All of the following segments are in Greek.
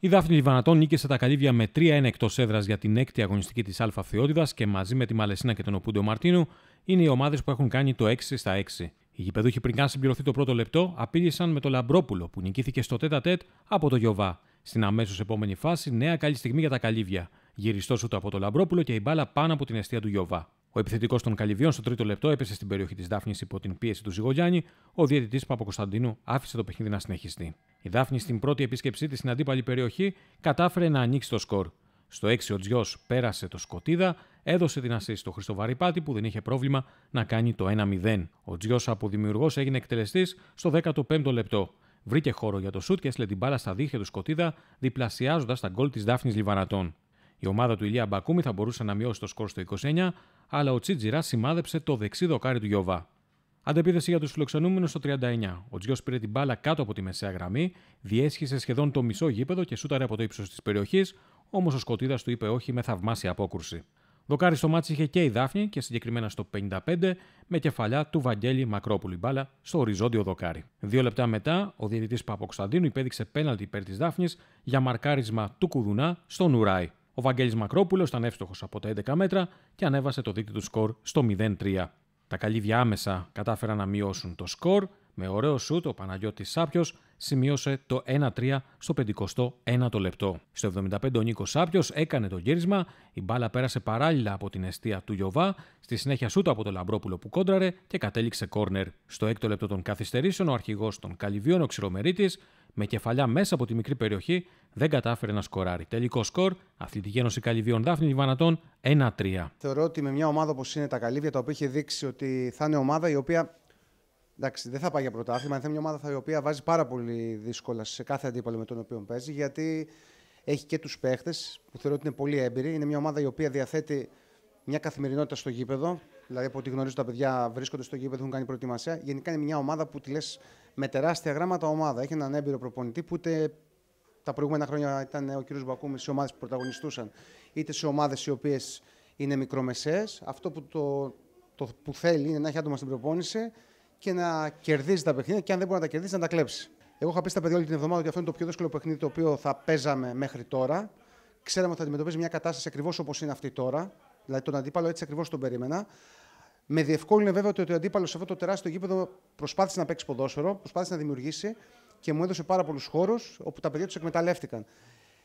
Η Δάφνη Λιβανατών νίκησε τα καλύβια με 3-1 εκτός έδρας για την έκτη αγωνιστική της Αλφα και μαζί με τη Μαλεσίνα και τον Οπούντο Μαρτίνου είναι οι ομάδες που έχουν κάνει το 6 στα 6. Οι γηπεδούχοι πριν καν συμπληρωθεί το πρώτο λεπτό απείλησαν με το Λαμπρόπουλο που νικήθηκε στο τέτα τέτ από το Γιωβά. Στην αμέσως επόμενη φάση, νέα καλή στιγμή για τα καλύβια. Γυριστό το από το Λαμπρόπουλο και η μπάλα πάνω από την αιστεία του Γιωβά. Ο επιθετικός των Καλυβιών στο τρίτο λεπτό έπεσε στην περιοχή της Δάφνης υπό την πίεση του Ζυγογιάννη. ο διαιτητής Παπακοσταντίνου άφησε το παιχνίδι να συνεχιστεί. Η Δάφνη στην πρώτη επίσκεψή της στην αντίπαλη περιοχή κατάφερε να ανοίξει το σκορ. Στο 6 ο Τζιός πέρασε το σκοτίδα, έδωσε την ασή στο Χριστοβαριπάτη που δεν είχε πρόβλημα να κάνει το 1-0. Ο Τζιός από δημιουργός έγινε εκτελεστής στο 15ο λεπτό. Βρήκε χώρο για το σουτ και έστειλε την μπάλα στα δίχτυα του σκοτίδα, διπλασιάζοντας τα γκολ της Δάφνης Λιβανατών. Η ομάδα του Ηλία Μπακούμη θα μπορούσε να μειώσει το σκορ στο 29, αλλά ο Τσίτζιρα σημάδεψε το δεξί δοκάρι του Γιωβά. Αντεπίθεση για τους φιλοξενούμενους στο 39. Ο Τζιο πήρε την μπάλα κάτω από τη μεσαία γραμμή, διέσχισε σχεδόν το μισό γήπεδο και σούταρε από το ύψος της περιοχής, όμως ο Σκοτίδας του είπε όχι με θαυμάσια απόκρουση. Δοκάρι στο μάτι είχε και η Δάφνη και συγκεκριμένα στο 55 με κεφαλιά του Βαγγέλη Μακρόπουλη μπάλα στο οριζόντιο δοκάρι. Δύο λεπτά μετά, ο διαιτητής Παπακοσταντίνου υπέδειξε πέναλτι υπέρ της Δάφνης για μαρκάρισμα του Κουδουνά στον Ουράι. Ο Βαγγέλης Μακρόπουλος ήταν εύστοχος από τα 11 μέτρα και ανέβασε το δίκτυο του σκορ στο 0-3. Τα καλύβια άμεσα κατάφεραν να μειώσουν το σκορ. Με ωραίο σούτ ο Παναγιώτης Σάπιος σημείωσε το 1-3 στο 51ο λεπτό. Στο 75 ο Νίκος Σάπιος έκανε το γύρισμα, η μπάλα πέρασε παράλληλα από την αιστεία του Γιωβά, στη συνέχεια σουτ από το Λαμπρόπουλο που κόντραρε και κατέληξε κόρνερ. Στο 6ο λεπτό των καθυστερήσεων, ο αρχηγός των Καλυβίων, ο Ξηρομερίτης, με κεφαλιά μέσα από τη μικρή περιοχή, δεν κατάφερε να σκοράρει. Τελικό σκορ, Αθλητική Ένωση Καλυβιών Δάφνη Λιβανατών 1-3. Θεωρώ ότι με μια ομάδα όπως είναι τα Καλύβια, τα οποία έχει δείξει ότι θα είναι ομάδα η οποία. Εντάξει, δεν θα πάει για πρωτάθλημα, θα είναι μια ομάδα η οποία βάζει πάρα πολύ δύσκολα σε κάθε αντίπαλο με τον οποίο παίζει, γιατί έχει και τους παίχτες που θεωρώ ότι είναι πολύ έμπειροι. Είναι μια ομάδα η οποία διαθέτει μια καθημερινότητα στο γήπεδο. Δηλαδή, από ό,τι γνωρίζω, τα παιδιά βρίσκονται στο γήπεδο, έχουν κάνει προετοιμασία. Γενικά, είναι μια ομάδα που τη λες με τεράστια γράμματα ομάδα. Έχει έναν έμπειρο προπονητή που ούτε τα προηγούμενα χρόνια ήταν ο κ. Μπακούμη σε ομάδες που πρωταγωνιστούσαν, είτε σε ομάδες οι οποίες είναι μικρομεσαίες. Αυτό που, το, που θέλει είναι να έχει άτομα στην προπόνηση και να κερδίζει τα παιχνίδια και αν δεν μπορεί να τα κερδίσει, να τα κλέψει. Εγώ είχα πει στα παιδιά όλη την εβδομάδα ότι αυτό είναι το πιο δύσκολο παιχνίδι το οποίο θα παίζαμε μέχρι τώρα. Ξέραμε ότι θα αντιμετωπίζει μια κατάσταση ακριβώς όπως είναι αυτή τώρα. Δηλαδή τον αντίπαλο έτσι ακριβώς τον περίμενα. Με διευκόλυνε βέβαια ότι ο αντίπαλος σε αυτό το τεράστιο γήπεδο προσπάθησε να παίξει ποδόσφαιρο, προσπάθησε να δημιουργήσει και μου έδωσε πάρα πολλούς χώρους όπου τα παιδιά τους εκμεταλλεύτηκαν.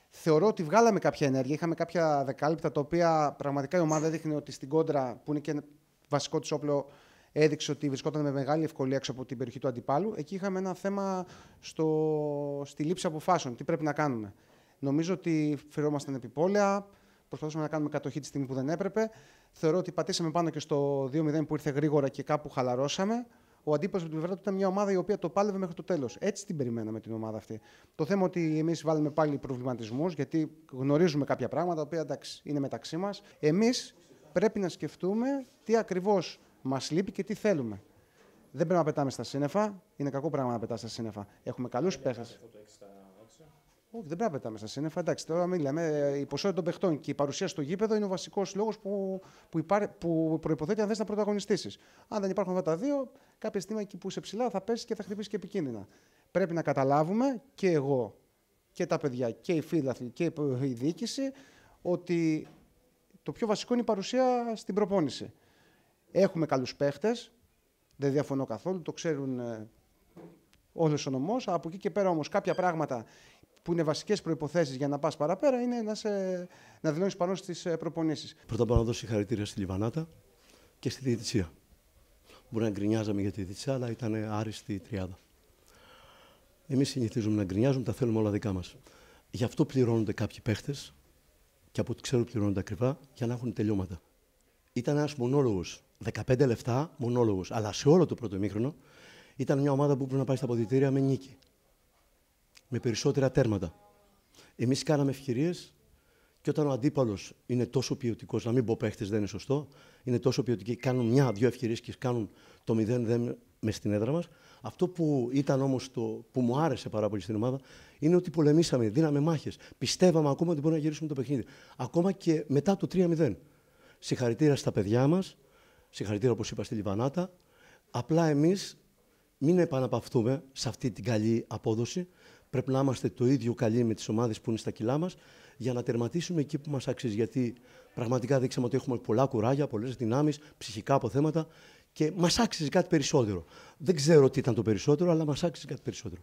Θεωρώ ότι βγάλαμε κάποια ενέργεια. Είχαμε κάποια δεκάλεπτα τα οποία πραγματικά η ομάδα έδειχνε ότι στην κόντρα, που είναι και βασικό της όπλο, έδειξε ότι βρισκόταν με μεγάλη ευκολία έξω από την περιοχή του αντιπάλου. Εκεί είχαμε ένα θέμα στο... στη λήψη αποφάσεων. Τι πρέπει να κάνουμε. Νομίζω ότι φερόμασταν επιπόλαια. Προσπαθούσαμε να κάνουμε κατοχή τη στιγμή που δεν έπρεπε. Θεωρώ ότι πατήσαμε πάνω και στο 2-0 που ήρθε γρήγορα και κάπου χαλαρώσαμε ο αντίπαλος από την πλευρά του ήταν μια ομάδα η οποία το πάλευε μέχρι το τέλος. Έτσι την περιμέναμε την ομάδα αυτή. Το θέμα ότι εμείς βάλουμε πάλι προβληματισμούς, γιατί γνωρίζουμε κάποια πράγματα τα οποία είναι μεταξύ μας. Εμείς πρέπει να σκεφτούμε τι ακριβώς μας λείπει και τι θέλουμε. Δεν πρέπει να πετάμε στα σύννεφα. Είναι κακό πράγμα να πετάς στα σύννεφα. Έχουμε καλούς ε, παίχτες. Όχι, δεν πρέπει να πετάμε στα σύννεφα. Εντάξει, τώρα μιλάμε. Ε, η ποσότητα των παιχτών και η παρουσία στο γήπεδο είναι ο βασικός λόγος που, που, που προποθέτει αν θες να πρωταγωνιστήσεις. Αν δεν υπάρχουν αυτά τα δύο, κάποια στιγμή εκεί που είσαι ψηλά θα πέσεις και θα χτυπήσεις και επικίνδυνα. Πρέπει να καταλάβουμε και εγώ και τα παιδιά και οι φίλαθλοι και η ε, διοίκηση ότι το πιο βασικό είναι η παρουσία στην προπόνηση. Έχουμε καλούς παίχτες, δεν διαφωνώ καθόλου, το ξέρουν ε, όλος ο νομός. Από εκεί και πέρα όμως κάποια πράγματα που είναι βασικές προποθέσει για να πας παραπέρα, είναι να, σε, να δηλώνεις παρόν στις ε, προπονήσεις. Πρώτα απ' όλα να δώσω συγχαρητήρια στη Λιβανάτα και στη Διευθυνσία. Μπορεί να γκρινιάζαμε για τη Διευθυνσία, αλλά ήταν άριστη η τριάδα. Εμείς συνηθίζουμε να γκρινιάζουμε, τα θέλουμε όλα δικά μας. Γι' αυτό πληρώνονται κάποιοι παίχτες, και από ό,τι ξέρω πληρώνονται ακριβά, για να έχουν τελειώματα. Ήταν ένας μονόλογος. 15 λεφτά μονόλογος. Αλλά σε όλο το πρώτο μήχρονο ήταν μια ομάδα που πρέπει να πάει στα αποδητήρια με νίκη με περισσότερα τέρματα. Εμείς κάναμε ευκαιρίες και όταν ο αντίπαλος είναι τόσο ποιοτικός, να μην πω παίχτε, δεν είναι σωστό, είναι τόσο ποιοτικοί, κάνουν μια-δύο ευκαιρίες και κάνουν το 0-0 μες στην έδρα μας. Αυτό που ήταν όμως το που μου άρεσε πάρα πολύ στην ομάδα είναι ότι πολεμήσαμε, δίναμε μάχες. Πιστεύαμε ακόμα ότι μπορούμε να γυρίσουμε το παιχνίδι. Ακόμα και μετά το 3-0. Συγχαρητήρια στα παιδιά μας, συγχαρητήρια όπως είπα στη Λιβανάτα. Απλά εμείς μην επαναπαυτούμε σε αυτή την καλή απόδοση. Πρέπει να είμαστε το ίδιο καλοί με τις ομάδες που είναι στα κιλά μας για να τερματίσουμε εκεί που μας αξίζει. Γιατί πραγματικά δείξαμε ότι έχουμε πολλά κουράγια, πολλές δυνάμεις, ψυχικά αποθέματα και μας άξιζε κάτι περισσότερο. Δεν ξέρω τι ήταν το περισσότερο, αλλά μας άξιζε κάτι περισσότερο.